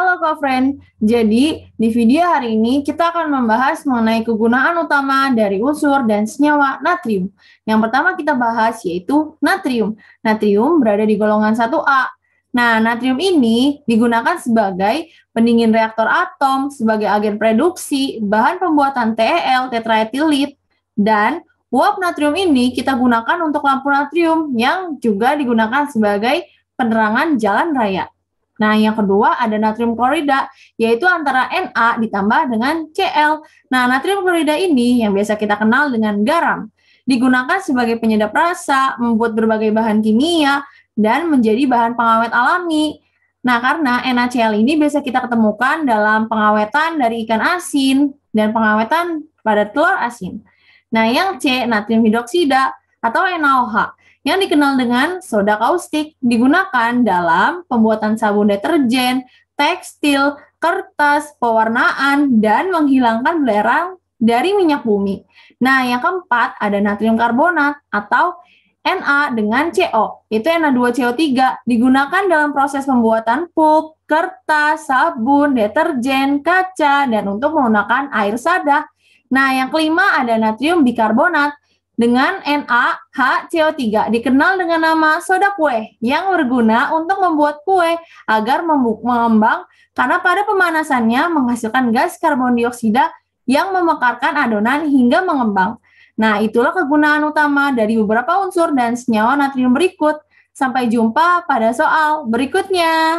Halo Kak friend jadi di video hari ini kita akan membahas mengenai kegunaan utama dari unsur dan senyawa natrium. Yang pertama kita bahas yaitu natrium. Natrium berada di golongan 1A. Nah, natrium ini digunakan sebagai pendingin reaktor atom, sebagai agen produksi, bahan pembuatan TEL, tetraetilit, dan uap natrium ini kita gunakan untuk lampu natrium yang juga digunakan sebagai penerangan jalan raya. Nah, yang kedua ada natrium klorida, yaitu antara Na ditambah dengan Cl. Nah, natrium klorida ini yang biasa kita kenal dengan garam, digunakan sebagai penyedap rasa, membuat berbagai bahan kimia, dan menjadi bahan pengawet alami. Nah, karena NaCl ini biasa kita ketemukan dalam pengawetan dari ikan asin dan pengawetan pada telur asin. Nah, yang C, natrium hidroksida atau NaOH yang dikenal dengan soda kaustik digunakan dalam pembuatan sabun deterjen, tekstil, kertas, pewarnaan, dan menghilangkan belerang dari minyak bumi. Nah, yang keempat ada natrium karbonat atau Na dengan CO, itu Na2CO3, digunakan dalam proses pembuatan pulp, kertas, sabun, deterjen, kaca, dan untuk menggunakan air sadah. Nah, yang kelima ada natrium bikarbonat dengan NaHCO3 dikenal dengan nama soda kue yang berguna untuk membuat kue agar mengembang karena pada pemanasannya menghasilkan gas karbon dioksida yang memekarkan adonan hingga mengembang. Nah, itulah kegunaan utama dari beberapa unsur dan senyawa natrium berikut. Sampai jumpa pada soal berikutnya.